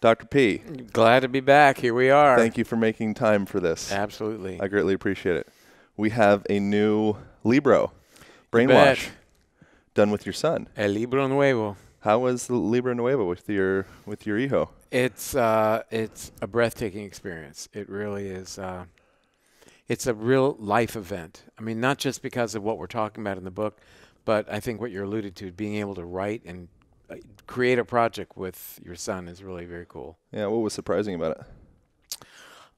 Dr. P. Glad to be back. Here we are. Thank you for making time for this. Absolutely. I greatly appreciate it. We have a new Libro, Brainwash, done with your son. El Libro Nuevo. How was the Libro Nuevo with your with your hijo? It's uh, it's a breathtaking experience. It really is. Uh, it's a real life event. I mean, not just because of what we're talking about in the book, but I think what you're alluded to, being able to write and create a project with your son is really very cool. Yeah, what was surprising about it?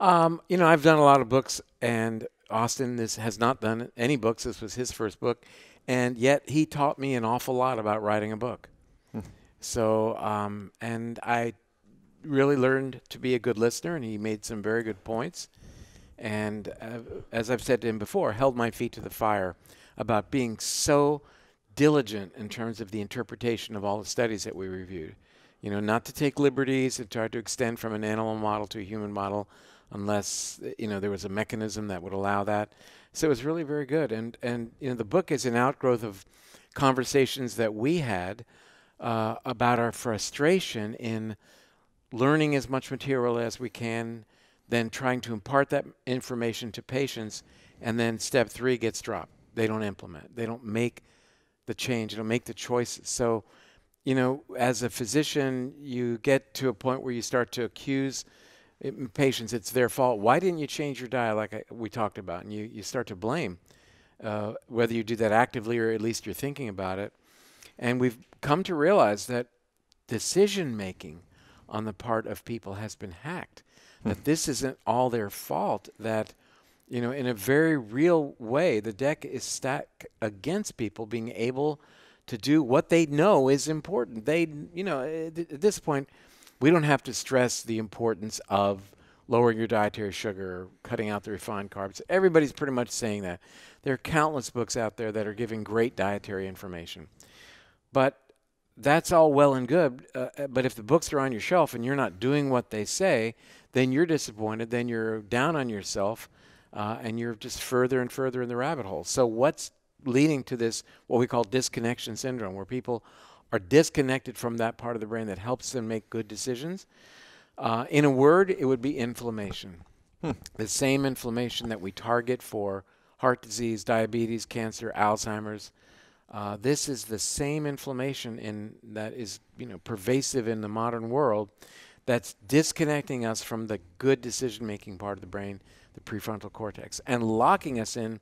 Um, you know, I've done a lot of books, and Austin this has not done any books. This was his first book, and yet he taught me an awful lot about writing a book. Hmm. so, um, and I really learned to be a good listener, and he made some very good points. And uh, as I've said to him before, held my feet to the fire about being so diligent in terms of the interpretation of all the studies that we reviewed. You know, not to take liberties and try to extend from an animal model to a human model unless, you know, there was a mechanism that would allow that. So it was really very good. And, and you know, the book is an outgrowth of conversations that we had uh, about our frustration in learning as much material as we can, then trying to impart that information to patients, and then step three gets dropped. They don't implement, they don't make the change. It'll make the choices. So, you know, as a physician, you get to a point where you start to accuse eh, patients. It's their fault. Why didn't you change your diet like I, we talked about? And you, you start to blame, uh, whether you do that actively or at least you're thinking about it. And we've come to realize that decision making on the part of people has been hacked. That hmm. this isn't all their fault. That you know, in a very real way, the deck is stacked against people being able to do what they know is important. They, you know, at, eh, at this point, we don't have to stress the importance of lowering your dietary sugar, cutting out the refined carbs. Everybody's pretty much saying that. There are countless books out there that are giving great dietary information. But that's all well and good. Uh, eh, but if the books are on your shelf and you're not doing what they say, then you're disappointed, then you're down on yourself uh, and you're just further and further in the rabbit hole. So, what's leading to this, what we call disconnection syndrome, where people are disconnected from that part of the brain that helps them make good decisions? Uh, in a word, it would be inflammation. Hmm. The same inflammation that we target for heart disease, diabetes, cancer, Alzheimer's. Uh, this is the same inflammation in, that is you know pervasive in the modern world that's disconnecting us from the good decision making part of the brain the prefrontal cortex, and locking us in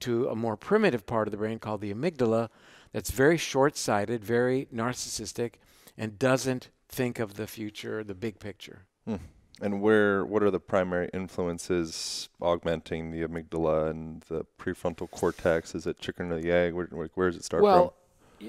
to a more primitive part of the brain called the amygdala that's very short sighted, very narcissistic, and doesn't think of the future, the big picture. Hmm. And where, what are the primary influences augmenting the amygdala and the prefrontal cortex? Is it chicken or the egg? Where, where, does it start well, from?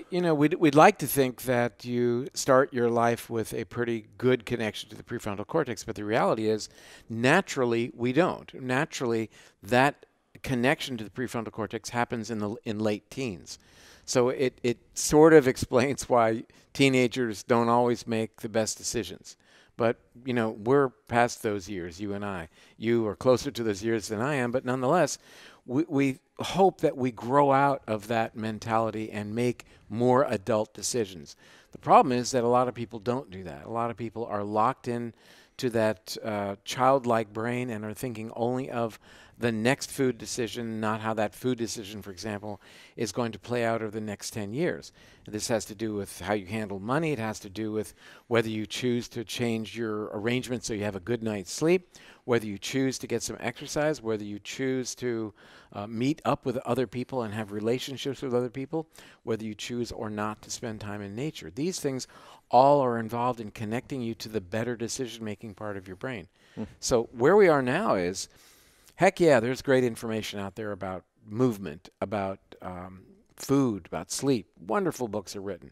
you know, we'd, we'd like to think that you start your life with a pretty good connection to the prefrontal cortex, but the reality is, naturally, we don't. Naturally, that connection to the prefrontal cortex happens in the in late teens. So it, it sort of explains why teenagers don't always make the best decisions. But, you know, we're past those years, you and I. You are closer to those years than I am, but nonetheless, we, we hope that we grow out of that mentality and make more adult decisions. The problem is that a lot of people don't do that. A lot of people are locked in to that uh, childlike brain and are thinking only of the next food decision, not how that food decision, for example, is going to play out over the next 10 years. This has to do with how you handle money. It has to do with whether you choose to change your arrangement so you have a good night's sleep whether you choose to get some exercise, whether you choose to uh, meet up with other people and have relationships with other people, whether you choose or not to spend time in nature. These things all are involved in connecting you to the better decision making part of your brain. Mm. So, where we are now is heck yeah, there's great information out there about movement, about um, food, about sleep. Wonderful books are written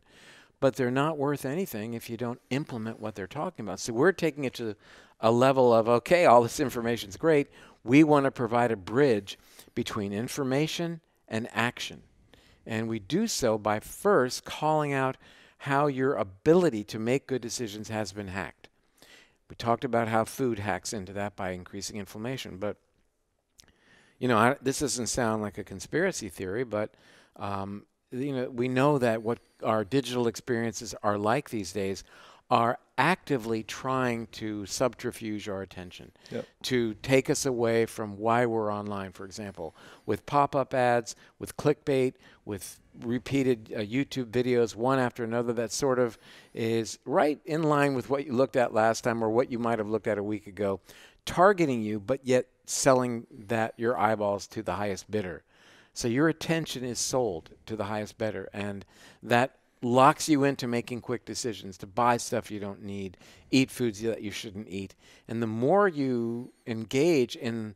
but they're not worth anything if you don't implement what they're talking about. So we're taking it to a level of, okay, all this information is great. We want to provide a bridge between information and action. And we do so by first calling out how your ability to make good decisions has been hacked. We talked about how food hacks into that by increasing inflammation. But, you know, I, this doesn't sound like a conspiracy theory, but, um, you know, we know that what our digital experiences are like these days are actively trying to subterfuge our attention, yep. to take us away from why we're online, for example, with pop up ads, with clickbait, with repeated uh, YouTube videos, one after another, that sort of is right in line with what you looked at last time or what you might have looked at a week ago, targeting you, but yet selling that your eyeballs to the highest bidder. So your attention is sold to the highest bidder, and that locks you into making quick decisions to buy stuff you don't need, eat foods that you shouldn't eat. And the more you engage in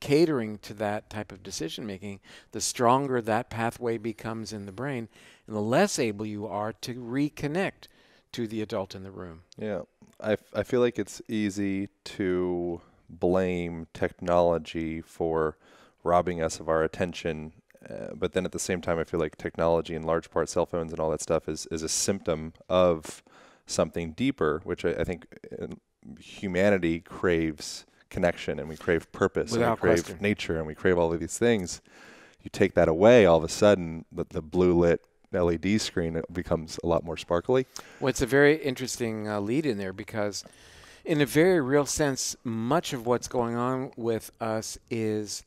catering to that type of decision making, the stronger that pathway becomes in the brain and the less able you are to reconnect to the adult in the room. Yeah. I, f- I feel like it's easy to blame technology for robbing us of our attention uh, but then at the same time, I feel like technology, in large part, cell phones and all that stuff, is is a symptom of something deeper, which I, I think uh, humanity craves connection and we crave purpose Without and we crave question. nature and we crave all of these things. You take that away, all of a sudden, the, the blue lit LED screen it becomes a lot more sparkly. Well, it's a very interesting uh, lead in there because, in a very real sense, much of what's going on with us is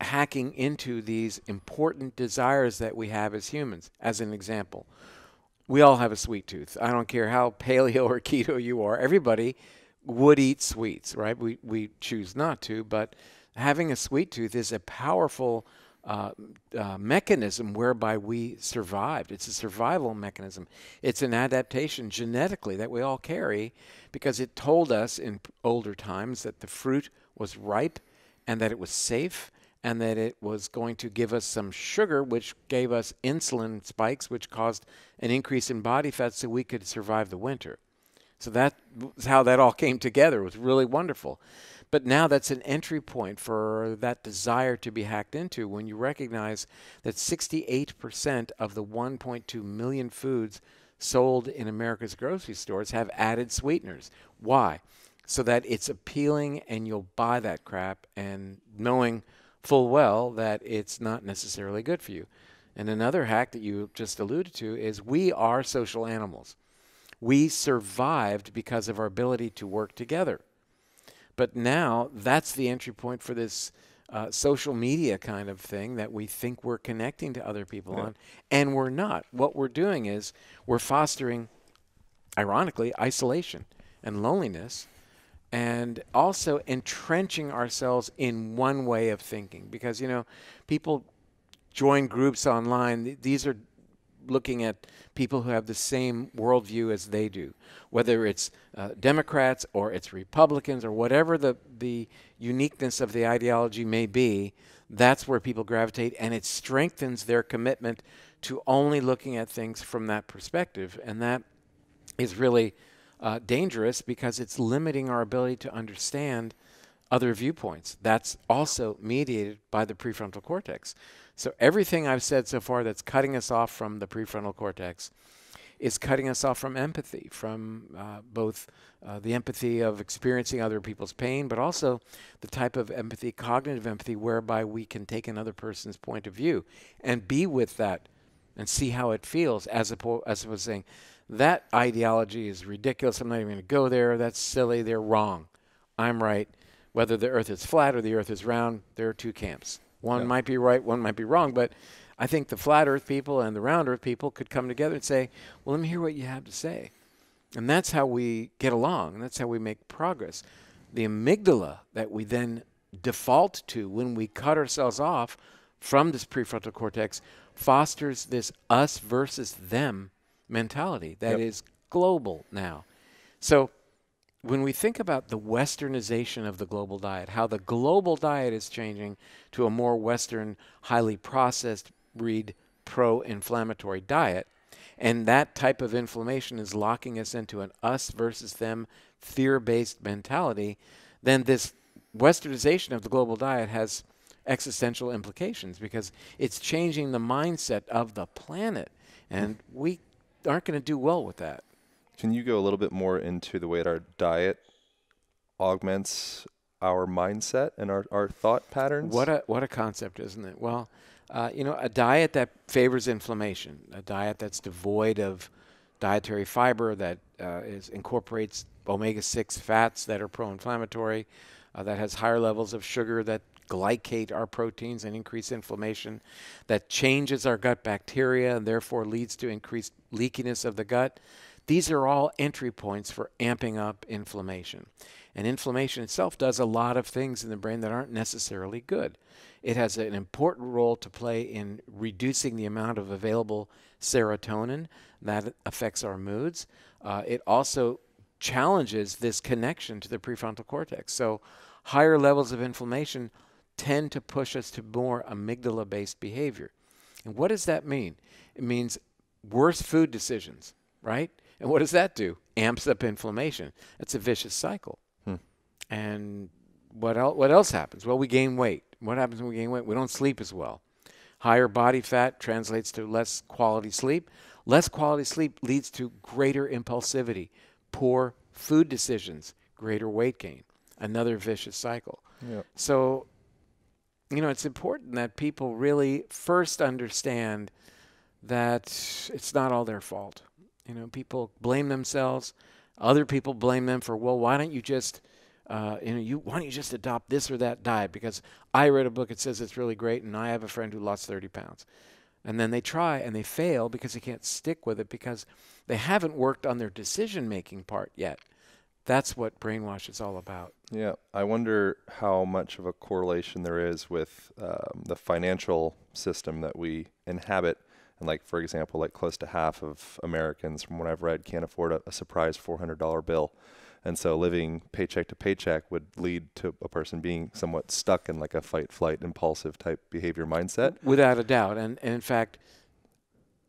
hacking into these important desires that we have as humans. As an example, we all have a sweet tooth. I don't care how paleo or keto you are, everybody would eat sweets, right? We, we choose not to, but having a sweet tooth is a powerful uh, uh, mechanism whereby we survived. It's a survival mechanism. It's an adaptation genetically that we all carry because it told us in older times that the fruit was ripe and that it was safe and that it was going to give us some sugar, which gave us insulin spikes, which caused an increase in body fat so we could survive the winter. So that's how that all came together. It was really wonderful. But now that's an entry point for that desire to be hacked into when you recognize that 68% of the 1.2 million foods sold in America's grocery stores have added sweeteners. Why? So that it's appealing and you'll buy that crap and knowing – full well that it's not necessarily good for you. And another hack that you just alluded to is we are social animals. We survived because of our ability to work together. But now that's the entry point for this uh, social media kind of thing that we think we're connecting to other people yeah. on, and we're not. What we're doing is we're fostering, ironically, isolation and loneliness and also entrenching ourselves in one way of thinking because you know people join groups online Th- these are looking at people who have the same worldview as they do whether it's uh, democrats or it's republicans or whatever the, the uniqueness of the ideology may be that's where people gravitate and it strengthens their commitment to only looking at things from that perspective and that is really uh, dangerous because it's limiting our ability to understand other viewpoints. That's also mediated by the prefrontal cortex. So everything I've said so far that's cutting us off from the prefrontal cortex is cutting us off from empathy, from uh, both uh, the empathy of experiencing other people's pain, but also the type of empathy, cognitive empathy, whereby we can take another person's point of view and be with that and see how it feels, as opposed as opposed to saying that ideology is ridiculous. I'm not even going to go there. That's silly. They're wrong. I'm right. Whether the Earth is flat or the Earth is round, there are two camps. One yeah. might be right, one might be wrong, but I think the flat Earth people and the round Earth people could come together and say, "Well, let me hear what you have to say," and that's how we get along, and that's how we make progress. The amygdala that we then default to when we cut ourselves off from this prefrontal cortex fosters this us versus them mentality that yep. is global now. So when we think about the westernization of the global diet, how the global diet is changing to a more western, highly processed, read pro inflammatory diet, and that type of inflammation is locking us into an us versus them fear based mentality, then this westernization of the global diet has existential implications because it's changing the mindset of the planet. And we aren't going to do well with that. Can you go a little bit more into the way that our diet augments our mindset and our, our thought patterns? What a, what a concept, isn't it? Well, uh, you know, a diet that favors inflammation, a diet that's devoid of dietary fiber that uh, is, incorporates omega-6 fats that are pro-inflammatory, uh, that has higher levels of sugar that glycate our proteins and increase inflammation, that changes our gut bacteria and therefore leads to increased leakiness of the gut. These are all entry points for amping up inflammation. And inflammation itself does a lot of things in the brain that aren't necessarily good. It has an important role to play in reducing the amount of available serotonin that affects our moods. Uh, it also challenges this connection to the prefrontal cortex. So higher levels of inflammation tend to push us to more amygdala based behavior. And what does that mean? It means worse food decisions, right? And what does that do? Amps up inflammation. That's a vicious cycle. Hmm. And what, el- what else happens? Well, we gain weight. What happens when we gain weight? We don't sleep as well. Higher body fat translates to less quality sleep. Less quality sleep leads to greater impulsivity, poor food decisions, greater weight gain another vicious cycle. Yep. So, you know, it's important that people really first understand that it's not all their fault. You know, people blame themselves. Other people blame them for, well, why don't you just, uh, you know, you why don't you just adopt this or that diet? Because I read a book that says it's really great, and I have a friend who lost 30 pounds. And then they try and they fail because they can't stick with it because they haven't worked on their decision making part yet. That's what brainwash is all about. Yeah, I wonder how much of a correlation there is with um, the financial system that we inhabit. And like, for example, like close to half of Americans, from what I've read, can't afford a, a surprise $400 bill. And so living paycheck to paycheck would lead to a person being somewhat stuck in like a fight, flight, impulsive type behavior mindset. Without a doubt. And, and in fact,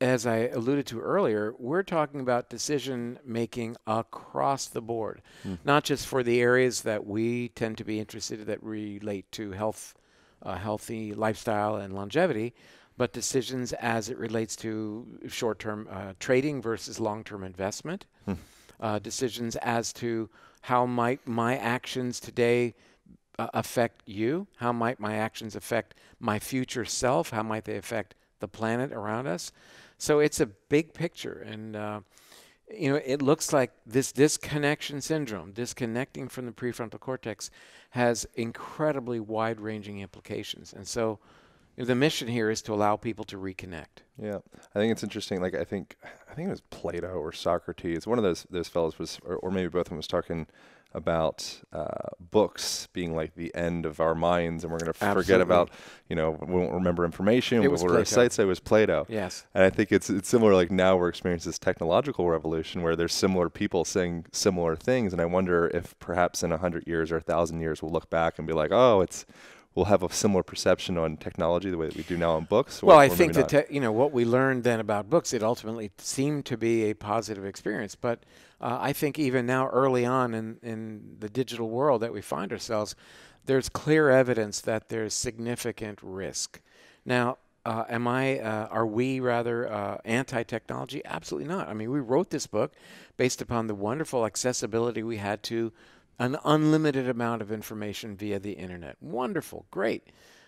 as I alluded to earlier, we're talking about decision making across the board, mm. not just for the areas that we tend to be interested in that relate to health, uh, healthy lifestyle, and longevity, but decisions as it relates to short term uh, trading versus long term investment, mm. uh, decisions as to how might my actions today uh, affect you, how might my actions affect my future self, how might they affect the planet around us. So it's a big picture, and uh, you know it looks like this disconnection syndrome, disconnecting from the prefrontal cortex, has incredibly wide-ranging implications. And so, you know, the mission here is to allow people to reconnect. Yeah, I think it's interesting. Like I think I think it was Plato or Socrates. One of those those fellows was, or, or maybe both of them was talking about uh, books being like the end of our minds and we're going to forget about you know we won't remember information it was we'll recite it was plato yes and i think it's it's similar like now we're experiencing this technological revolution where there's similar people saying similar things and i wonder if perhaps in 100 years or 1000 years we'll look back and be like oh it's we'll have a similar perception on technology the way that we do now on books. well, I think that you know what we learned then about books, it ultimately seemed to be a positive experience, but uh, I think even now, early on in, in the digital world that we find ourselves, there's clear evidence that there's significant risk. Now, uh, am I, uh, are we rather uh, anti technology? Absolutely not. I mean, we wrote this book based upon the wonderful accessibility we had to an unlimited amount of information via the internet. Wonderful, great.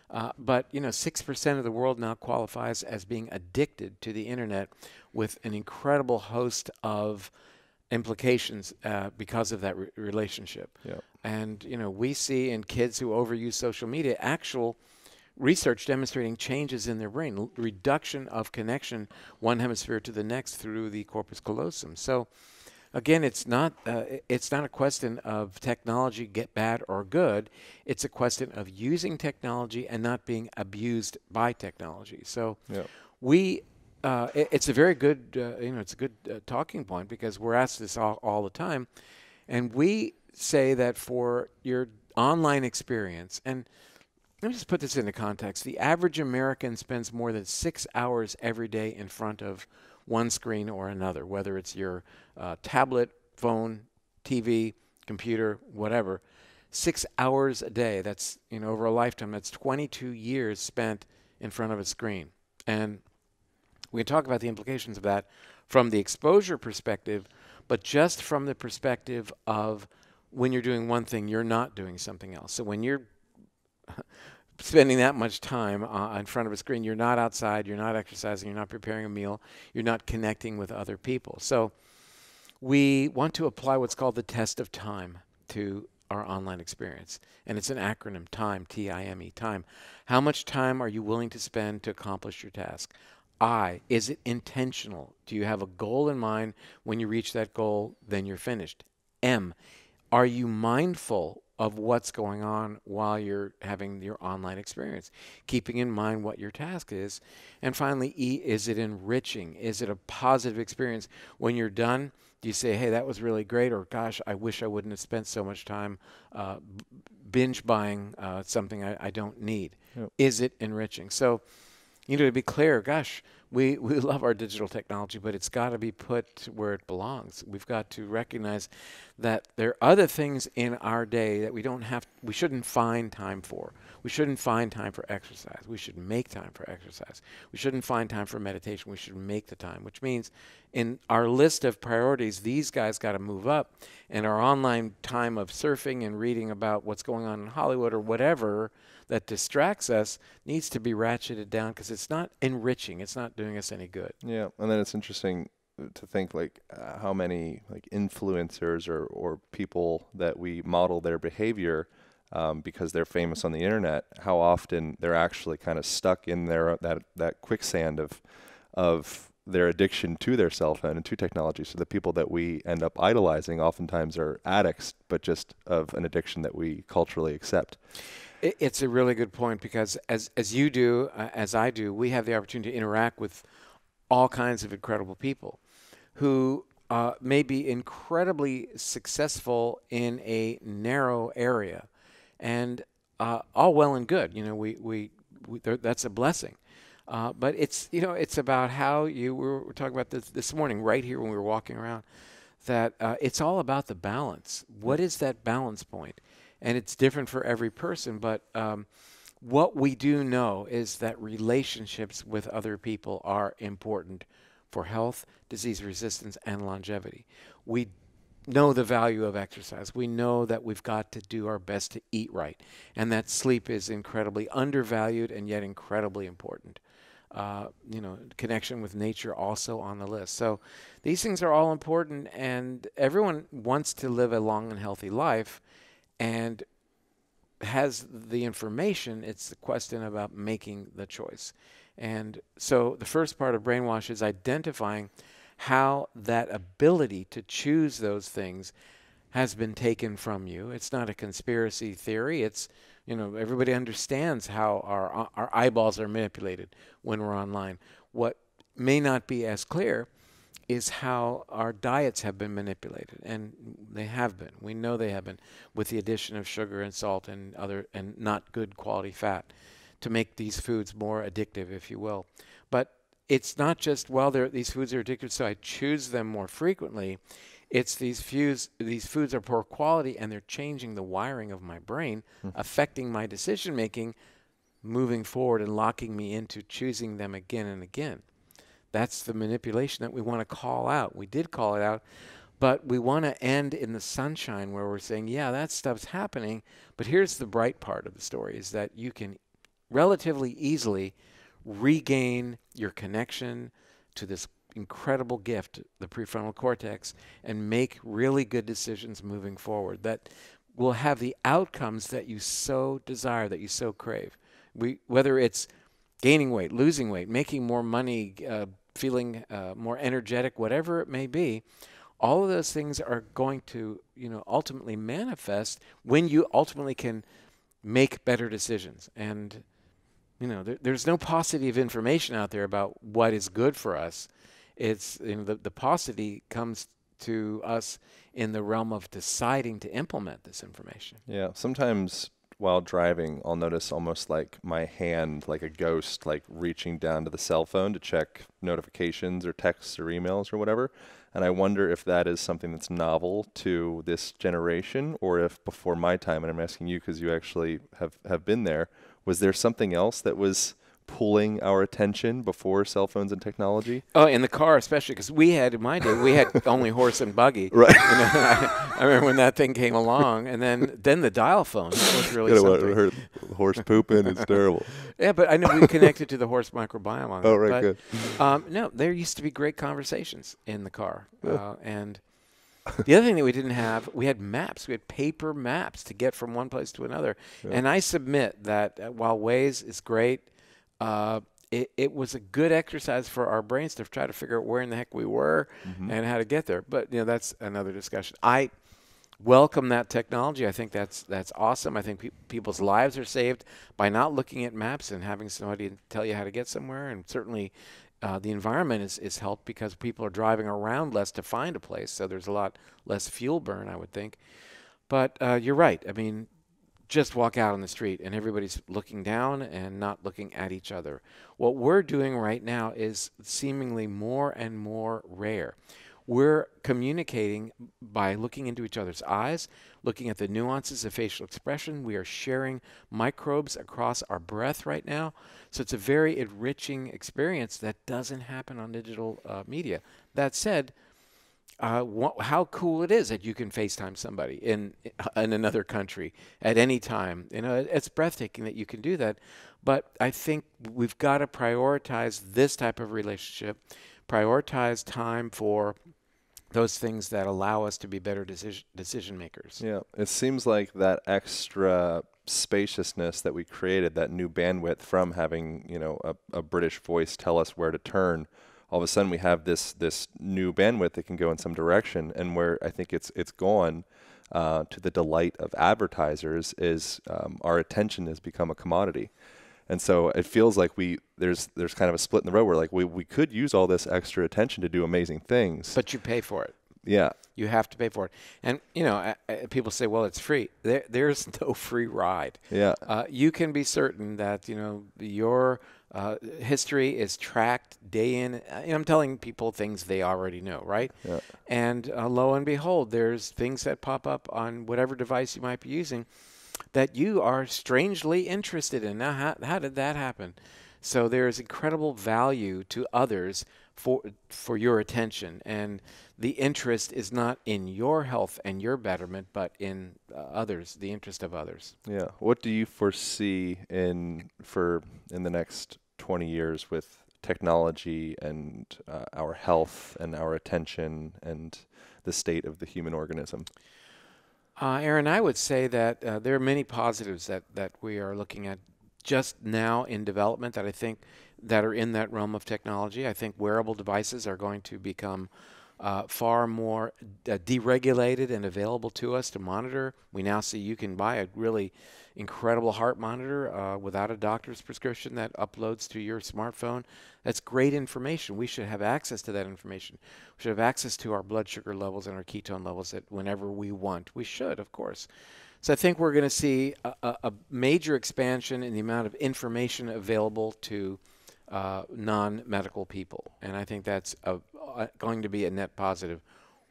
Uh, but, you know, 6% of the world now qualifies as being addicted to the internet with an incredible host of implications uh, because of that re- relationship. Yep. And you know, we see in kids who overuse social media actual research demonstrating changes in their brain, l- reduction of connection one hemisphere to the next through the corpus callosum. So again, it's not uh, it's not a question of technology get bad or good. It's a question of using technology and not being abused by technology. So yep. we uh, it, it's a very good, uh, you know, it's a good uh, talking point because we're asked this all, all the time, and we say that for your online experience, and let me just put this into context: the average American spends more than six hours every day in front of one screen or another, whether it's your uh, tablet, phone, TV, computer, whatever. Six hours a day. That's you know over a lifetime. That's 22 years spent in front of a screen, and we can talk about the implications of that from the exposure perspective, but just from the perspective of when you're doing one thing, you're not doing something else. So when you're spending that much time uh, in front of a screen, you're not outside, you're not exercising, you're not preparing a meal, you're not connecting with other people. So we want to apply what's called the test of time to our online experience. And it's an acronym, TIME, T I M E, time. How much time are you willing to spend to accomplish your task? I. Is it intentional? Do you have a goal in mind? When you reach that goal, then you're finished. M. Are you mindful of what's going on while you're having your online experience, keeping in mind what your task is. And finally, E, is it enriching? Is it a positive experience? When you're done, do you say, hey, that was really great, or gosh, I wish I wouldn't have spent so much time uh, binge buying uh, something I, I don't need? Yep. Is it enriching? So, you know, to be clear, gosh, we, we love our digital technology, but it's got to be put where it belongs. We've got to recognize that there are other things in our day that we don't have, we shouldn't find time for. We shouldn't find time for exercise. We should make time for exercise. We shouldn't find time for meditation. We should make the time, which means in our list of priorities, these guys got to move up. And our online time of surfing and reading about what's going on in Hollywood or whatever that distracts us needs to be ratcheted down because it's not enriching. It's not doing us any good. Yeah, and then it's interesting to think like uh, how many like influencers or or people that we model their behavior um, because they're famous on the internet, how often they're actually kind of stuck in their that that quicksand of of their addiction to their cell phone and to technology. So the people that we end up idolizing oftentimes are addicts, but just of an addiction that we culturally accept. It's a really good point because as as you do, uh, as I do, we have the opportunity to interact with all kinds of incredible people who uh, may be incredibly successful in a narrow area, and uh, all well and good. You know, we we, we that's a blessing. Uh, but it's you know it's about how you we were, talking about this this morning right here when we were walking around that uh, it's all about the balance. What is that balance point? and it's different for every person. But um, what we do know is that relationships with other people are important for health, disease resistance, and longevity. We know the value of exercise. We know that we've got to do our best to eat right, and that sleep is incredibly undervalued and yet incredibly important. Uh, you know, connection with nature also on the list. So these things are all important, and everyone wants to live a long and healthy life and has the information. It's the question about making the choice. And so the first part of brainwash is identifying how that ability to choose those things has been taken from you. It's not a conspiracy theory. It's, you know, everybody understands how our, our eyeballs are manipulated when we're online. What may not be as clear is how our diets have been manipulated, and they have been. We know they have been with the addition of sugar and salt and other and not good quality fat to make these foods more addictive, if you will. But it's not just well, these foods are addictive, so I choose them more frequently. It's these foods. These foods are poor quality, and they're changing the wiring of my brain, mm. affecting my decision making, moving forward, and locking me into choosing them again and again. That's the manipulation that we want to call out. We did call it out, but we want to end in the sunshine where we're saying, yeah, that stuff's happening. But here's the bright part of the story is that you can relatively easily regain your connection to this incredible gift, the prefrontal cortex, and make really good decisions moving forward that will have the outcomes that you so desire, that you so crave. We, whether it's gaining weight, losing weight, making more money, uh, feeling uh, more energetic, whatever it may be, all of those things are going to, you know, ultimately manifest when you ultimately can make better decisions. And, you know, there, there's no paucity of information out there about what is good for us. It's, you know, the, the paucity comes to us in the realm of deciding to implement this information. Yeah, sometimes while driving, I'll notice almost like my hand, like a ghost, like reaching down to the cell phone to check notifications or texts or emails or whatever. And I wonder if that is something that's novel to this generation or if before my time, and I'm asking you because you actually have, have been there, was there something else that was pulling our attention before cell phones and technology. Oh, in the car especially, because we had in my day we had only horse and buggy. Right. You know, I, I, remember when that thing came along, and then then the dial phone was really you know, something. horse pooping, it's terrible. Yeah, but I know we connected to the horse microbiome. oh, right, but, good. Um, no, there used to be great conversations in the car, yeah. uh, and. the other thing that we didn't have, we had maps. We had paper maps to get from one place to another. Yeah. And I submit that uh, while Waze is great, uh, it, it was a good exercise for our brains to try to figure out where in the heck we were mm-hmm. and how to get there. But you know, that's another discussion. I welcome that technology. I think that's that's awesome. I think pe- people's lives are saved by not looking at maps and having somebody tell you how to get somewhere. And certainly, uh, the environment is, is helped because people are driving around less to find a place. So there's a lot less fuel burn, I would think. But uh, you're right. I mean, just walk out on the street and everybody's looking down and not looking at each other. What we're doing right now is seemingly more and more rare. We're communicating by looking into each other's eyes, looking at the nuances of facial expression. We are sharing microbes across our breath right now. So it's a very enriching experience that doesn't happen on digital uh, media. That said, uh, how cool it is that you can FaceTime somebody in in another country at any time. You know, it's breathtaking that you can do that. But I think we've got to prioritize this type of relationship, prioritize time for those things that allow us to be better decision decision makers. Yeah, it seems like that extra spaciousness that we created, that new bandwidth from having you know a, a British voice tell us where to turn all of a sudden we have this this new bandwidth that can go in some direction, and where I think it's it's gone. Uh, to the delight of advertisers is um, our attention has become a commodity and so it feels like we there's there's kind of a split in the road where like we, we could use all this extra attention to do amazing things but you pay for it yeah you have to pay for it and you know people say well it's free there, there's no free ride yeah uh, you can be certain that you know your uh, history is tracked day in. Uh, I'm telling people things they already know, right? Yeah. And uh, lo and behold, there's things that pop up on whatever device you might be using that you are strangely interested in. Now, how, how did that happen? So there is incredible value to others for, for your attention. And the interest is not in your health and your betterment, but in uh, others, the interest of others. Yeah. What do you foresee in for in the next 20 years with technology and uh, our health and our attention and the state of the human organism? Uh, Aaron, I would say that uh, there are many positives that, that we are looking at just now in development that I think that are in that realm of technology. I think wearable devices are going to become uh, far more uh, deregulated and available to us to monitor. We now see you can buy a really incredible heart monitor uh, without a doctor's prescription that uploads to your smartphone. That's great information. We should have access to that information. We should have access to our blood sugar levels and our ketone levels that whenever we want. We should, of course. So I think we're going to see a, a major expansion in the amount of information available to uh, non medical people. And I think that's a, uh, going to be a net positive.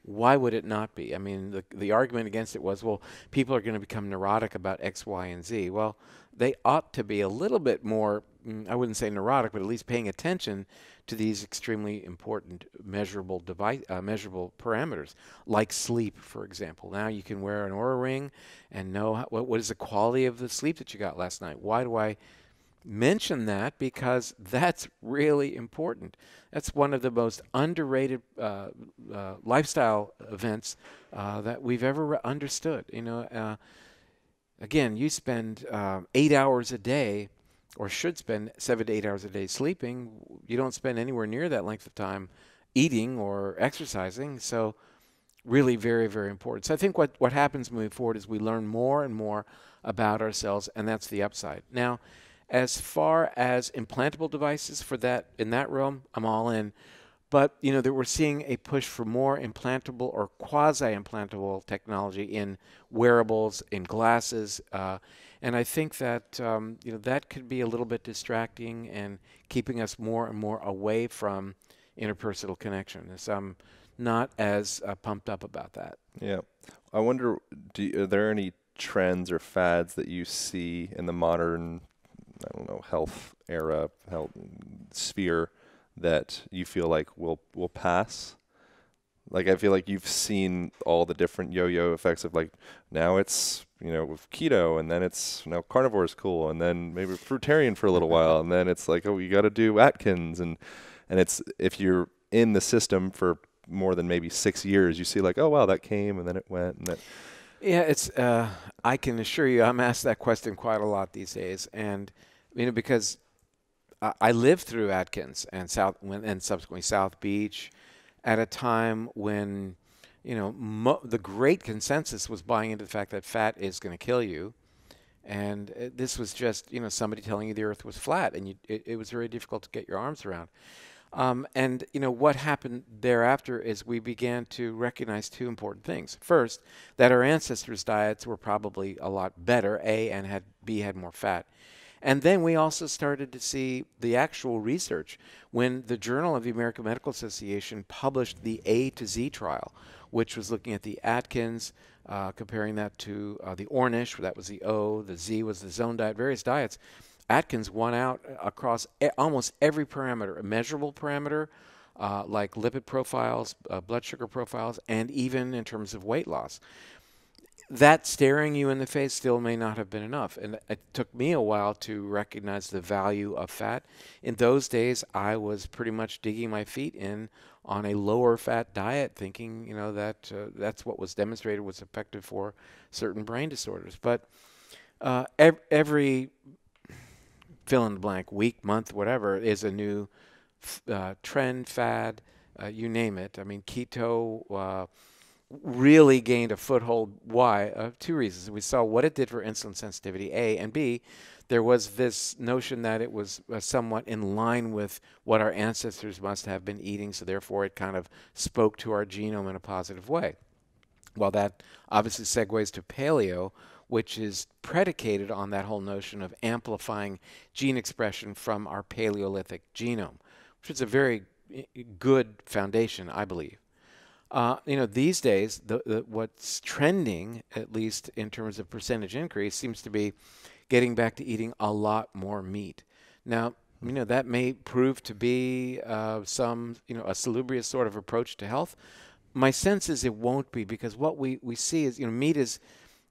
Why would it not be? I mean, the, the argument against it was well, people are going to become neurotic about X, Y, and Z. Well, they ought to be a little bit more, mm, I wouldn't say neurotic, but at least paying attention to these extremely important measurable, device, uh, measurable parameters, like sleep, for example. Now you can wear an aura ring and know how, what, what is the quality of the sleep that you got last night. Why do I mention that because that's really important. That's one of the most underrated uh, uh, lifestyle events uh, that we've ever understood. You know, uh, again, you spend uh, eight hours a day, or should spend seven to eight hours a day sleeping. You don't spend anywhere near that length of time eating or exercising. So, really very very important so i think what, what happens moving forward is we learn more and more about ourselves and that's the upside now as far as implantable devices for that in that realm, I'm all in. But you know that we're seeing a push for more implantable or quasi-implantable technology in wearables, in glasses, uh, and I think that um, you know that could be a little bit distracting and keeping us more and more away from interpersonal connection. So I'm not as uh, pumped up about that. Yeah, I wonder, you, are there any trends or fads that you see in the modern I don't know health era health sphere that you feel like will will pass? Like I feel like you've seen all the different yo-yo effects of like now it's you know with keto and then it's now carnivore is cool and then maybe fruitarian for a little while and then it's like oh you got to do Atkins and and it's if you're in the system for more than maybe six years you see like oh wow that came and then it went and that yeah, it's. Uh, I can assure you, I'm asked that question quite a lot these days, and you know because I, I lived through Atkins and South and subsequently South Beach, at a time when you know the great consensus was buying into the fact that fat is going to kill you, and uh, this was just you know somebody telling you the Earth was flat, and you, it, it was very difficult to get your arms around. Um, and you know what happened thereafter is we began to recognize two important things. First, that our ancestors' diets were probably a lot better, A, and had B had more fat. And then we also started to see the actual research when the Journal of the American Medical Association published the A to Z trial, which was looking at the Atkins, uh, comparing that to uh, the Ornish, that was the O, the Z was the zone diet, various diets. Atkins won out uh, across almost every parameter, a measurable parameter, uh, like lipid profiles, uh, blood sugar profiles, and even in terms of weight loss. That staring you in the face still may not have been enough. And it took me a while to recognize the value of fat. In those days, I was pretty much digging my feet in on a lower fat diet, thinking, you know, that uh, that's what was demonstrated was effective for certain brain disorders. But uh, ev every fill in the blank, week, month, whatever, is a new uh, trend, fad, uh, you name it. I mean, keto uh, really gained a foothold. Why? uh, two reasons. We saw what it did for insulin sensitivity, A, and B, there was this notion that it was uh, somewhat in line with what our ancestors must have been eating, so therefore it kind of spoke to our genome in a positive way. Well, that obviously segues to paleo, which is predicated on that whole notion of amplifying gene expression from our Paleolithic genome, which is a very eh, eh, good foundation, I believe. Uh, you know, these days, the, the, what's trending, at least in terms of percentage increase, seems to be getting back to eating a lot more meat. Now, you know, that may prove to be uh, some, you know, a salubrious sort of approach to health. My sense is it won't be because what we, we see is, you know, meat is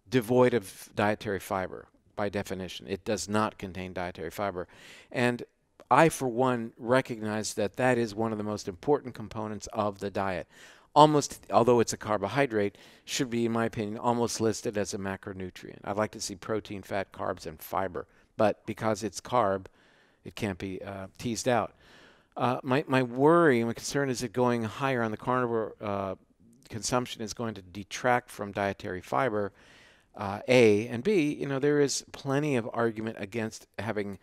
devoid of dietary fiber by definition. It does not contain dietary fiber. And I, for one, recognize that that is one of the most important components of the diet. Almost, although it's a carbohydrate, should be, in my opinion, almost listed as a macronutrient. I'd like to see protein, fat, carbs, and fiber. But because it's carb, it can't be uh, teased out. Uh, my, my worry and my concern is that going higher on the carnivore uh, consumption is going to detract from dietary fiber uh, A and B, you know, there is plenty of argument against having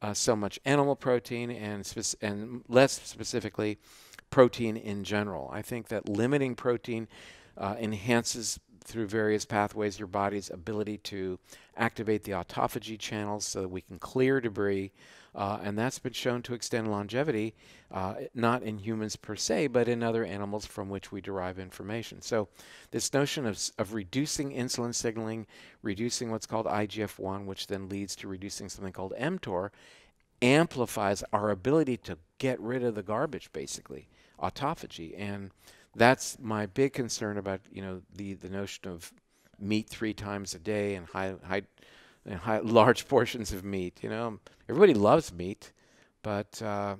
uh, so much animal protein and, and less specifically protein in general. I think that limiting protein uh, enhances through various pathways your body's ability to activate the autophagy channels so that we can clear debris uh, and that's been shown to extend longevity, uh, not in humans per se, but in other animals from which we derive information. So, this notion of, of reducing insulin signaling, reducing what's called IGF 1, which then leads to reducing something called mTOR, amplifies our ability to get rid of the garbage, basically, autophagy. And that's my big concern about you know the the notion of meat three times a day and high high high, large portions of meat. You know, everybody loves meat, but uh,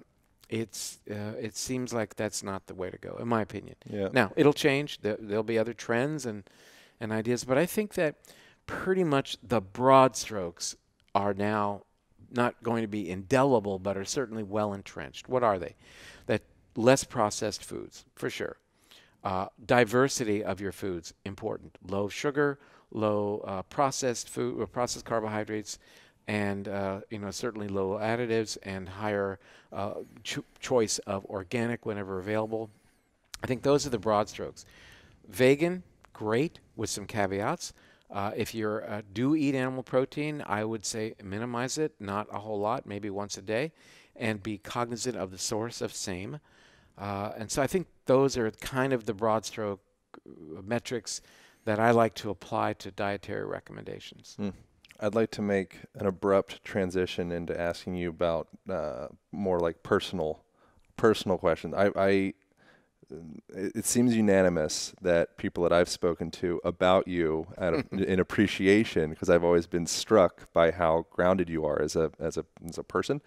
it's uh, it seems like that's not the way to go, in my opinion. Yeah. Now it'll change. There, will be other trends and and ideas, but I think that pretty much the broad strokes are now not going to be indelible, but are certainly well entrenched. What are they? That less processed foods, for sure. Uh, diversity of your foods important. Low sugar, low uh, processed food or uh, processed carbohydrates, and uh, you know certainly low additives and higher uh, cho- choice of organic whenever available. I think those are the broad strokes. Vegan, great with some caveats. Uh, if you uh, do eat animal protein, I would say minimize it, not a whole lot, maybe once a day, and be cognizant of the source of same. Uh, and so I think those are kind of the broad stroke uh, metrics that I like to apply to dietary recommendations. Mm. I'd like to make an abrupt transition into asking you about uh, more like personal, personal questions. I, I, it seems unanimous that people that I've spoken to about you a, in appreciation, because I've always been struck by how grounded you are as a as a as a person,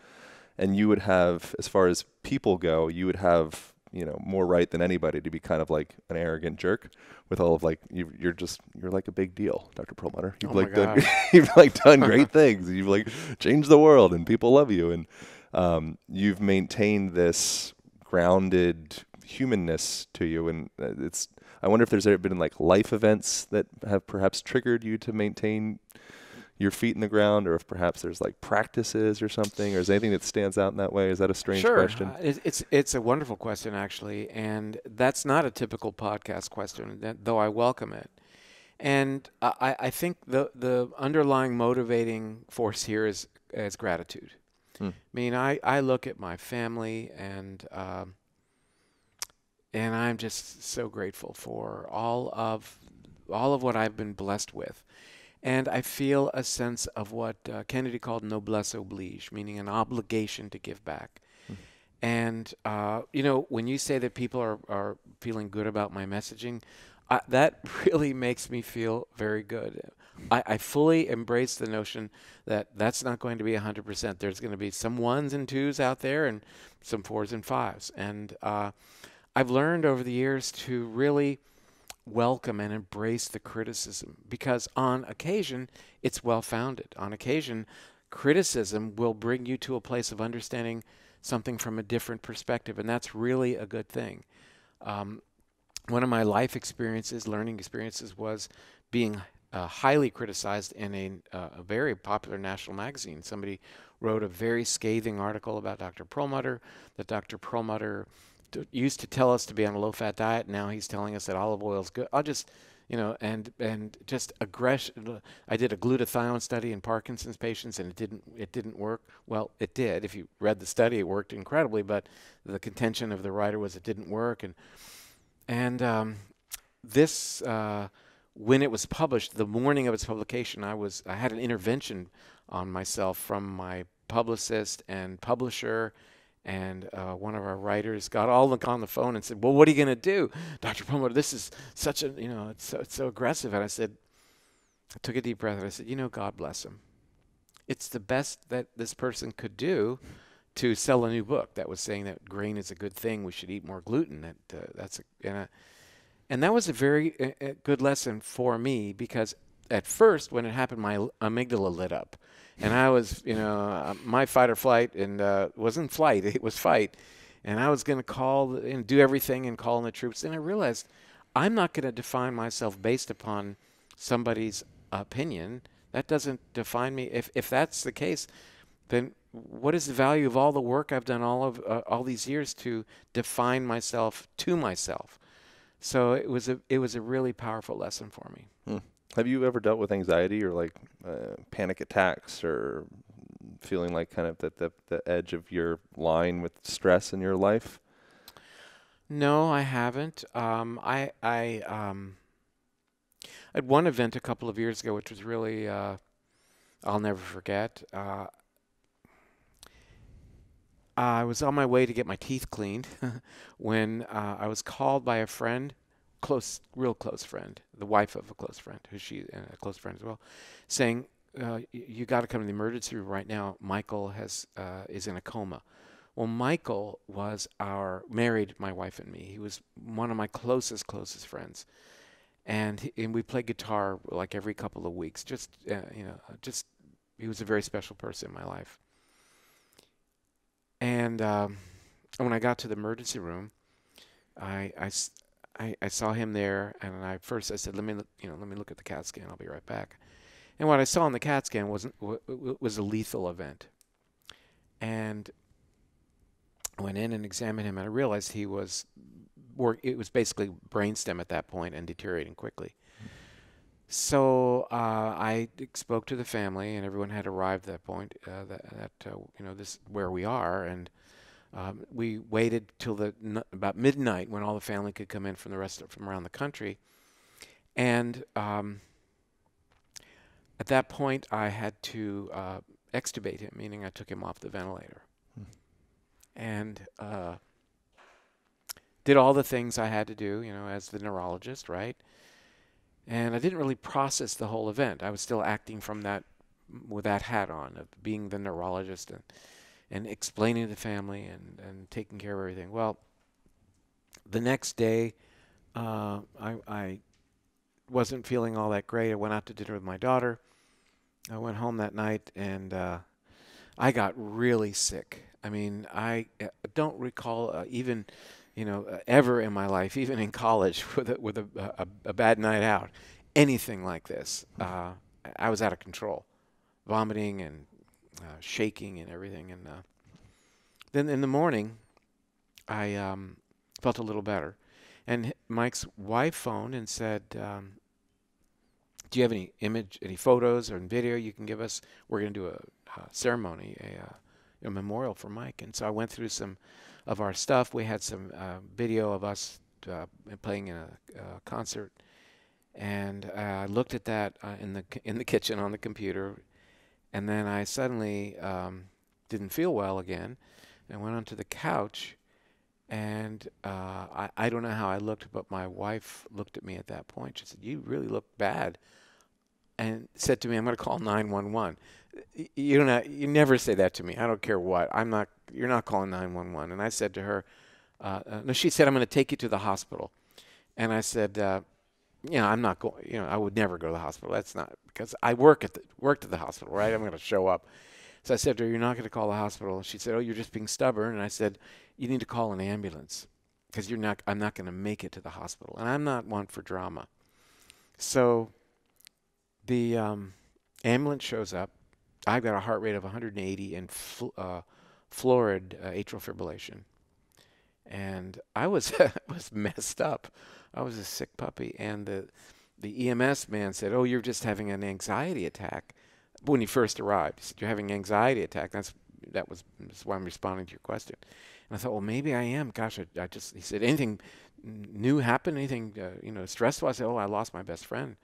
and you would have, as far as people go, you would have you know more right than anybody to be kind of like an arrogant jerk with all of like you, are just you're like a big deal dr perlmutter you've oh like done you've like done great things you've like changed the world and people love you and um, you've maintained this grounded humanness to you and uh, it's i wonder if there's ever been like life events that have perhaps triggered you to maintain your feet in the ground, or if perhaps there's like practices or something, or is anything that stands out in that way? Is that a strange sure. question? Uh, it's, it's it's a wonderful question actually, and that's not a typical podcast question, though I welcome it. And I, I think the the underlying motivating force here is is gratitude. Hmm. I mean, I, I look at my family and um, and I'm just so grateful for all of all of what I've been blessed with. And I feel a sense of what uh, Kennedy called noblesse oblige, meaning an obligation to give back. Mm-hmm. And, uh, you know, when you say that people are, are feeling good about my messaging, uh, that really makes me feel very good. I, I, fully embrace the notion that that's not going to be 100%. There's going to be some ones and twos out there and some fours and fives. And uh, I've learned over the years to really welcome and embrace the criticism because on occasion it's well founded. On occasion, criticism will bring you to a place of understanding something from a different perspective, and that's really a good thing. Um, one of my life experiences, learning experiences, was being uh, highly criticized in a, uh, a, very popular national magazine. Somebody wrote a very scathing article about Dr. Perlmutter, that Dr. Perlmutter used to tell us to be on a low fat diet. Now he's telling us that olive oil is good. I'll just, you know, and and just aggression. I did a glutathione study in Parkinson's patients, and it didn't it didn't work. Well, it did. If you read the study, it worked incredibly. But the contention of the writer was it didn't work, and and um, this. Uh, when it was published, the morning of its publication, I was I had an intervention on myself from my publicist and publisher and uh, one of our writers got all the, on the phone and said, "Well, what are you going to do, Dr. Palmer? This is such a you know it's so, it's so aggressive." And I said, I took a deep breath and I said, "You know, God bless him. It's the best that this person could do." To sell a new book that was saying that grain is a good thing, we should eat more gluten. That uh, that's a, and, uh, and that was a very uh, uh, good lesson for me because at first, when it happened, my amygdala lit up and I was, you know, uh, my fight or flight, and uh, wasn't flight, it was fight, and I was going to call and do everything and call in the troops. And I realized I'm not going to define myself based upon somebody's opinion. That doesn't define me. If if that's the case, then what is the value of all the work I've done all of uh, all these years to define myself to myself? So it was a it was a really powerful lesson for me. Have you ever dealt with anxiety or like uh, panic attacks or feeling like kind of at the, the edge of your line with stress in your life? No, I haven't. Um, I I um, at one event a couple of years ago, which was really uh, I'll never forget. Uh, I was on my way to get my teeth cleaned when uh, I was called by a friend close, real close friend, the wife of a close friend, who she and a close friend as well, saying, uh, "You, you got to come to the emergency room right now. Michael has uh, is in a coma." Well, Michael was our married my wife and me. He was one of my closest closest friends, and he, and we played guitar like every couple of weeks. Just uh, you know, just he was a very special person in my life. And um, when I got to the emergency room, I, I, I, I saw him there, and I first I said, let me you know let me look at the CAT scan. I'll be right back. And what I saw in the CAT scan wasn't was a lethal event. And I went in and examined him, and I realized he was work. It was basically brainstem at that point and deteriorating quickly. So uh, I spoke to the family, and everyone had arrived at that point. Uh, that, that uh, you know this where we are, and um, we waited till the n- about midnight when all the family could come in from the rest of, from around the country, and um, at that point I had to uh, extubate him, meaning I took him off the ventilator, hmm. and uh, did all the things I had to do, you know, as the neurologist, right? And I didn't really process the whole event. I was still acting from that with that hat on of being the neurologist and and explaining to the family and, and taking care of everything. Well, the next day, uh, I, I wasn't feeling all that great. I went out to dinner with my daughter. I went home that night and uh, I got really sick. I mean, I uh, don't recall uh, even, you know, uh, ever in my life, even in college with a, with a, a, a bad night out, anything like this. Uh, I was out of control, vomiting and uh, shaking and everything. And uh, then in the morning, I um, felt a little better. And Mike's wife phoned and said, um, "Do you have any image, any photos or video you can give us? We're going to do a, a ceremony, a, uh, a, memorial for Mike." And so I went through some of our stuff. We had some uh, video of us playing in a concert and I looked at that uh, in the in the kitchen on the computer and then I suddenly um, didn't feel well again and went onto the couch. And uh, I, I don't know how I looked, but my wife looked at me at that point. She said, You really look bad. And said to me, I'm going to call 911. You know, you never say that to me. I don't care what. I'm not. You're not calling 911. And I said to her, uh, uh, No, she said, I'm going to take you to the hospital. And I said, uh, you know, I'm not going. You know, I would never go to the hospital. That's not because I work at the worked at the hospital, right? I'm going to show up. So I said to her, "You're not going to call the hospital." She said, "Oh, you're just being stubborn." And I said, "You need to call an ambulance because you're not. I'm not going to make it to the hospital, and I'm not one for drama." So the um, ambulance shows up. I've got a heart rate of 180 and fl uh, florid uh, atrial fibrillation, and I was was messed up. I was a sick puppy, and the the EMS man said, "Oh, you're just having an anxiety attack." When he first arrived, he said, "You're having an anxiety attack." That's that was that's why I'm responding to your question. And I thought, well, maybe I am. Gosh, I, I just he said anything new happened, anything uh, you know stressful. I said, oh, I lost my best friend,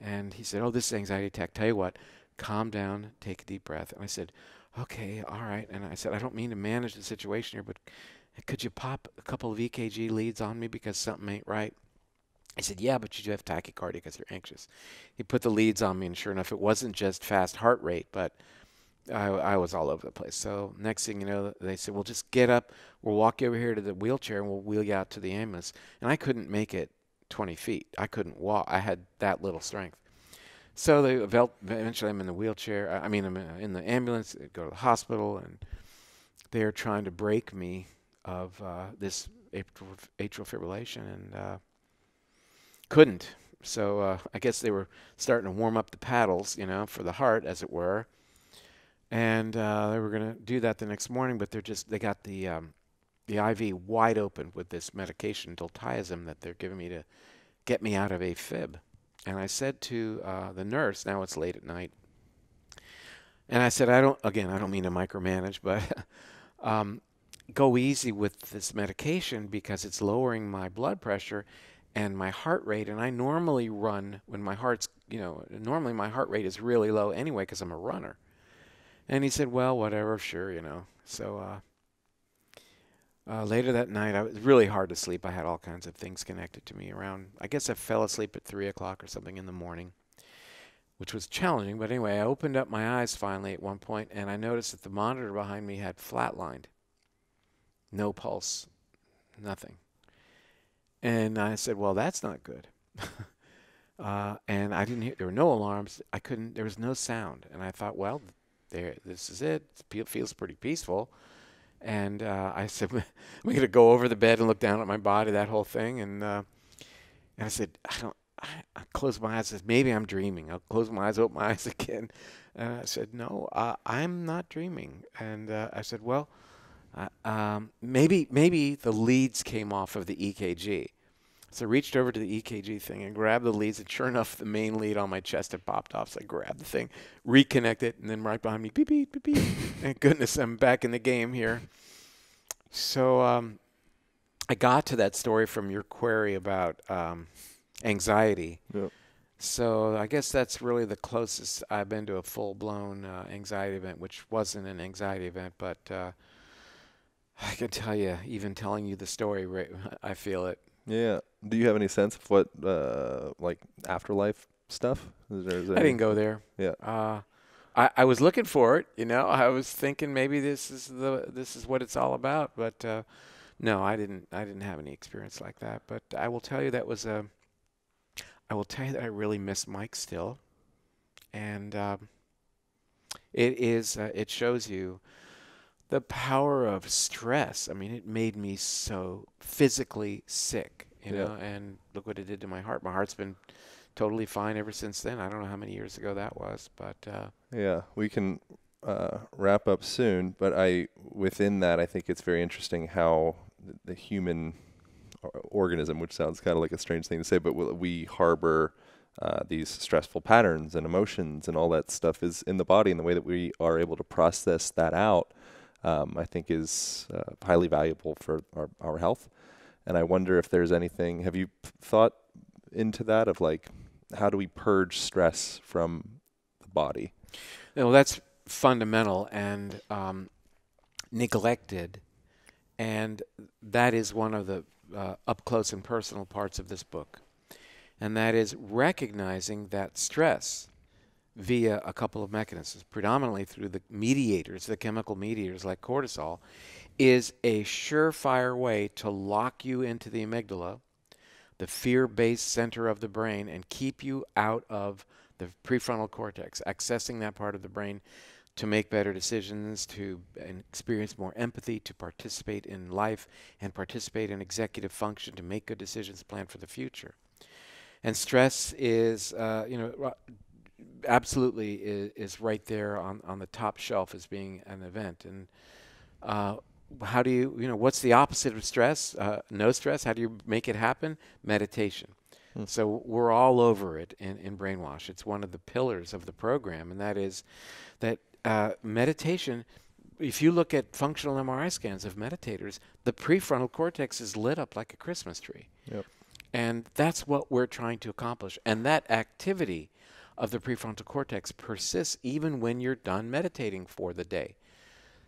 and he said, oh, this is anxiety attack. Tell you what, calm down, take a deep breath. And I said, okay, all right. And I said, I don't mean to manage the situation here, but could you pop a couple of EKG leads on me because something ain't right? I said, yeah, but you do have tachycardia because you're anxious. He put the leads on me, and sure enough, it wasn't just fast heart rate, but I, I, was all over the place. So next thing you know, they said, well, just get up. We'll walk you over here to the wheelchair, and we'll wheel you out to the ambulance. And I couldn't make it 20 feet. I couldn't walk. I had that little strength. So they eventually, I'm in the wheelchair. I mean, I'm in the ambulance. go to the hospital, and they're trying to break me of uh, this atrial fibrillation and uh, couldn't. So uh, I guess they were starting to warm up the paddles, you know, for the heart, as it were. And uh, they were going to do that the next morning, but they're just they got the um, the IV wide open with this medication diltiazem that they're giving me to get me out of AFib. And I said to uh, the nurse, now it's late at night, and I said, I don't, again, I don't mean to micromanage, but um, go easy with this medication because it's lowering my blood pressure and my heart rate and I normally run when my heart's you know normally my heart rate is really low anyway because I'm a runner and he said well whatever sure you know so uh, uh, later that night, I was really hard to sleep. I had all kinds of things connected to me around. I guess I fell asleep at three o'clock or something in the morning, which was challenging. But anyway, I opened up my eyes finally at one point, and I noticed that the monitor behind me had flatlined no pulse, nothing. And I said, well, that's not good. uh, and I didn't hear, there were no alarms. I couldn't, there was no sound. And I thought, well, there, this is it. It feels pretty peaceful. And uh, I said, I'm going to go over the bed and look down at my body, that whole thing. And, uh, and I said, I don't, I, I closed my eyes. I said, maybe I'm dreaming. I'll close my eyes, open my eyes again. And I said, no, uh, I'm not dreaming. And uh, I said, well, uh, um, maybe maybe the leads came off of the EKG. So I reached over to the EKG thing and grabbed the leads, and sure enough, the main lead on my chest had popped off. So I grabbed the thing, reconnected, and then right behind me, beep beep beep beep. Thank goodness I'm back in the game here. So um, I got to that story from your query about um, anxiety. Yep. So I guess that's really the closest I've been to a full blown uh, anxiety event, which wasn't an anxiety event, but. Uh, I could tell you, even telling you the story, right, I feel it. Yeah. Do you have any sense of what, uh, like afterlife stuff? Is there, is there I didn't go there. Yeah. Uh, I, I was looking for it. You know, I was thinking maybe this is the this is what it's all about. But uh, no, I didn't. I didn't have any experience like that. But I will tell you that was a. I will tell you that I really miss Mike still, and um, it is. Uh, it shows you the power of stress. I mean, it made me so physically sick, you yeah. know, and look what it did to my heart. My heart's been totally fine ever since then. I don't know how many years ago that was, but uh, yeah, we can uh, wrap up soon. But I, within that, I think it's very interesting how the, human uh, organism, which sounds kind of like a strange thing to say, but we harbor. Uh, these stressful patterns and emotions and all that stuff is in the body, and the way that we are able to process that out um, I think is uh, highly valuable for our, our health. And I wonder if there's anything, have you thought into that of like, how do we purge stress from the body? You know, that's fundamental and um, neglected. And that is one of the uh, up close and personal parts of this book. And that is recognizing that stress via a couple of mechanisms, predominantly through the mediators, the chemical mediators like cortisol, is a surefire way to lock you into the amygdala, the fear based center of the brain, and keep you out of the prefrontal cortex, accessing that part of the brain to make better decisions, to experience more empathy, to participate in life and participate in executive function, to make good decisions, plan for the future. And stress is, uh, you know, absolutely is, is, right there on, on the top shelf as being an event. And uh, how do you, you know, what's the opposite of stress? Uh, no stress. How do you make it happen? Meditation. Hmm. So we're all over it in, in Brainwash. It's one of the pillars of the program, and that is that uh, meditation. If you look at functional MRI scans of meditators, the prefrontal cortex is lit up like a Christmas tree. Yep. And that's what we're trying to accomplish. And that activity of the prefrontal cortex persists even when you're done meditating for the day.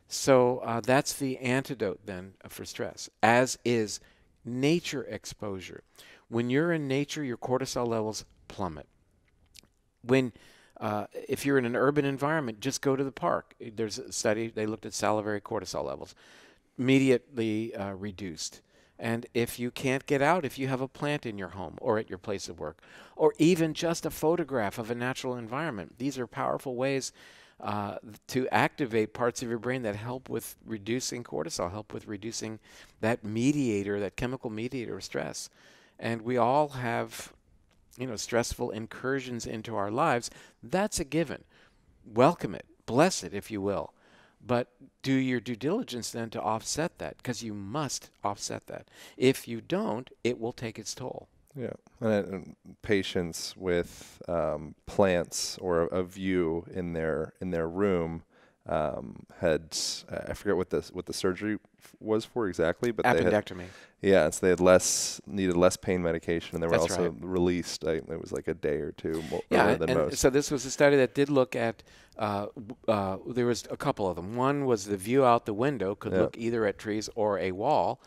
So uh, that's the antidote then uh, for stress, as is nature exposure. When you're in nature, your cortisol levels plummet. When uh, if you're in an urban environment, just go to the park. There's a study, they looked at salivary cortisol levels, immediately uh, reduced. And if you can't get out, if you have a plant in your home or at your place of work, or even just a photograph of a natural environment, these are powerful ways uh, to activate parts of your brain that help with reducing cortisol, help with reducing that mediator, that chemical mediator of stress. And we all have, you know, stressful incursions into our lives. That's a given. Welcome it, bless it, if you will. But do your due diligence then to offset that because you must offset that. If you don't, it will take its toll. Yeah, and, um, and with um, plants or a, view in their in their room um, had uh, I forget what the what the surgery f- was for exactly, but appendectomy. They had, yeah, so they had less needed less pain medication, and they were That's also right. released. I, it was like a day or two more yeah, than and most. So this was a study that did look at. Uh, uh, there was a couple of them. One was the view out the window could yeah. look either at trees or a wall,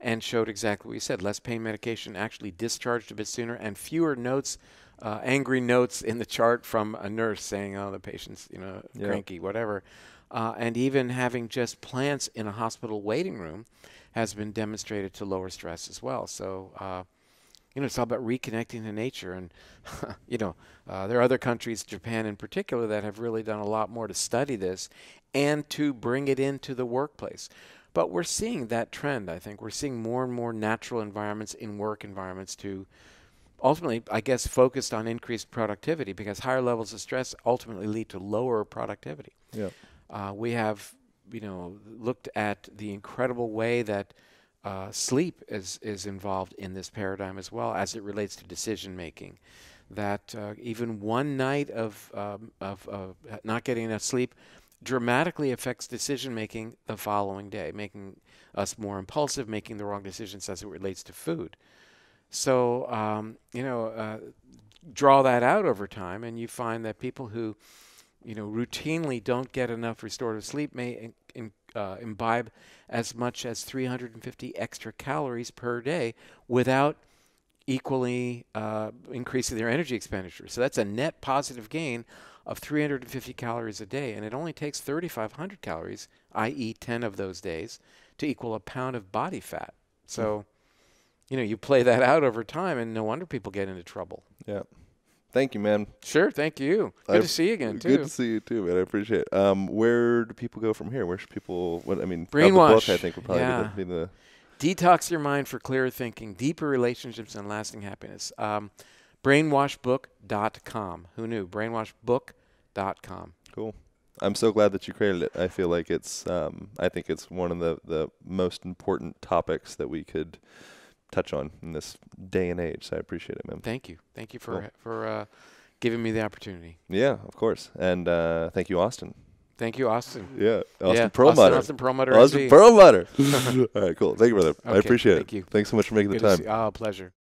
and showed exactly what you said. Less pain medication actually discharged a bit sooner, and fewer notes uh, angry notes in the chart from a nurse saying, "Oh, the patient's you know yeah. cranky, whatever," uh, and even having just plants in a hospital waiting room has been demonstrated to lower stress as well. So. Uh, you know, it's all about reconnecting to nature, and you know, uh, there are other countries, Japan in particular, that have really done a lot more to study this and to bring it into the workplace. But we're seeing that trend. I think we're seeing more and more natural environments in work environments to ultimately, I guess, focused on increased productivity because higher levels of stress ultimately lead to lower productivity. Yeah. Uh, we have, you know, looked at the incredible way that uh, sleep is, is involved in this paradigm as well as it relates to decision making. That uh, even one night of, um, of, of not getting enough sleep dramatically affects decision making the following day, making us more impulsive, making the wrong decisions as it relates to food. So, um, you know, uh, draw that out over time, and you find that people who, you know, routinely don't get enough restorative sleep may in, in, uh, imbibe as much as 350 extra calories per day without equally uh, increasing their energy expenditure. So that's a net positive gain of 350 calories a day, and it only takes 3,500 calories, i.e., 10 of those days, to equal a pound of body fat. So. Mm you know, you play that out over time, and no wonder people get into trouble. Yeah. Thank you, man. Sure. Thank you. Good i to see you again, too. Good to see you too, man. I appreciate it. Um, where do people go from here? Where should people? What I mean, brainwash. Uh, book, I think would probably yeah. be, the, be, the, detox your mind for clearer thinking, deeper relationships, and lasting happiness. Um, brainwashbook.com. Who knew? Brainwashbook.com. Cool. I'm so glad that you created it. I feel like it's. Um, I think it's one of the the most important topics that we could touch on in this day and age. So I appreciate it, man. Thank you. Thank you for cool. for uh, giving me the opportunity. Yeah, of course. And uh, thank you, Austin. Thank you, Austin. Yeah, Austin yeah. Perlmutter. Austin, Perlmutter. Austin Perlmutter. All right, cool. Thank you, brother. Okay, I appreciate thank it. Thank you. Thanks so much for making Good the time. Ah, oh, pleasure.